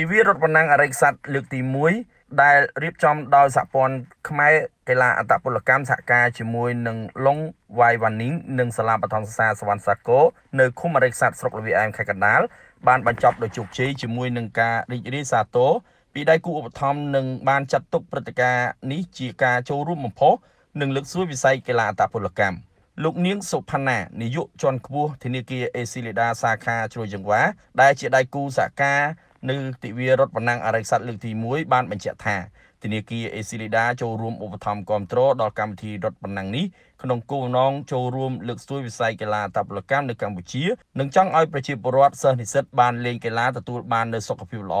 ទិវារត់ប្រណាំងអរិយស័តលើកទី1ដែលរៀបចំដោយសហព័ន្ធខ្មែរកីឡាអន្តពលកម្មសហការជាមួយនឹងឡុងវ៉ៃវ៉ានីងនិងសាលាបឋមសិក្សាសវណ្ណសាគរនៅឃុំអរិយស័តស្រុកលវិអែមខេត្តកណ្ដាលបានបញ្ចប់ដោយជោគជ័យជាមួយនឹងការរីករាយសាទរពីដៃគូឧបត្ថម្ភនិងបានចាត់ទុកព្រឹត្តិការណ៍នេះជាការចូលរួមបំផុសនិងលើកស្ទួយវិស័យកីឡាអន្តពលកម្មលោកនាងសុផាណានាយកជាន់ខ្ពស់ធនាគារអេស៊ីលីដាសាខាជ្រោយចង្វាដែលជាដៃគូសហការនៅទិវារដ្ឋបណ្ណាំងអរិយស័តលើកទី1បានបញ្ជាក់ថាធនាគារអេស៊ីលីដាចូលរួមឧបត្ថម្ភគាំទ្រដល់កម្មវិធីរដ្ឋបណ្ណាំងនេះក្នុងគោលបំណងចូលរួមលើកស្ទួយវិស័យកីឡាតបលកម្មនៅកម្ពុជានិងចង់ឲ្យប្រជាពលរដ្ឋសិស្សនិស្សិតបានលេងកីឡាទទួលបាននូវសុខភាពល្អ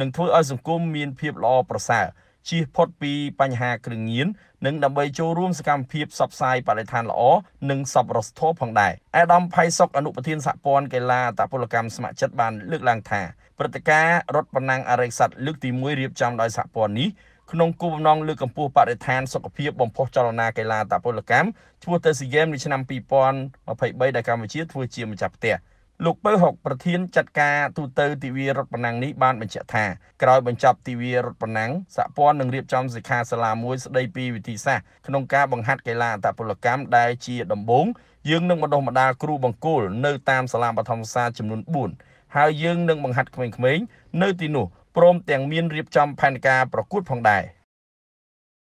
និងធ្វើឲ្យសង្គមមានភាពល្អប្រសើរជៀសផុតពីបញ្ហាគ្រឿងញៀននិង ដើម្បីចូលរួមសកម្មភាពផ្សព្វផ្សាយបរិស្ថានល្អនិងសប្បុរសធម៌ផងដែរអាដាមផៃសុកអនុប្រធានសហព័ន្ធកីឡាតពលកម្មស្ម័គ្រចិត្តបានលើកឡើងថាព្រឹត្តិការណ៍រត់ប្រណាំងអរិយស័តលើកទី1រៀបចំដោយសហព័ន្ធនេះក្នុងគោលបំណងលើកកម្ពស់បរិស្ថានសុខភាពបំផុសចលនាកីឡាតពលកម្មឈ្មោះទៅស៊ីហ្គេមនៅឆ្នាំ2023ដែលកម្ពុជាធ្វើជាម្ចាស់ផ្ទះ។លោកពៅហុកប្រធានចាត់ការទូតទៅទិវារដ្ឋប្រណាំងនេះបានបញ្ជាក់ថាក្រោយបញ្ចប់ទិវារដ្ឋប្រណាំងសហព័ន្ធនឹងរៀបចំសិក្ខាសាលាមួយស្ដីពីវិធីសាស្ត្រក្នុងការបង្ហាត់កីឡាអតពលកម្មដែលជាដំបូងយើងនឹងបណ្ដុះបណ្ដាលគ្រូបង្គោលនៅតាមសាលាបឋមសិក្សាចំនួន4ហើយយើងនឹងបង្ហាត់ក្មេងៗនៅទីនោះព្រមទាំងមានរៀបចំ ផែនការប្រកួតផងដែរ។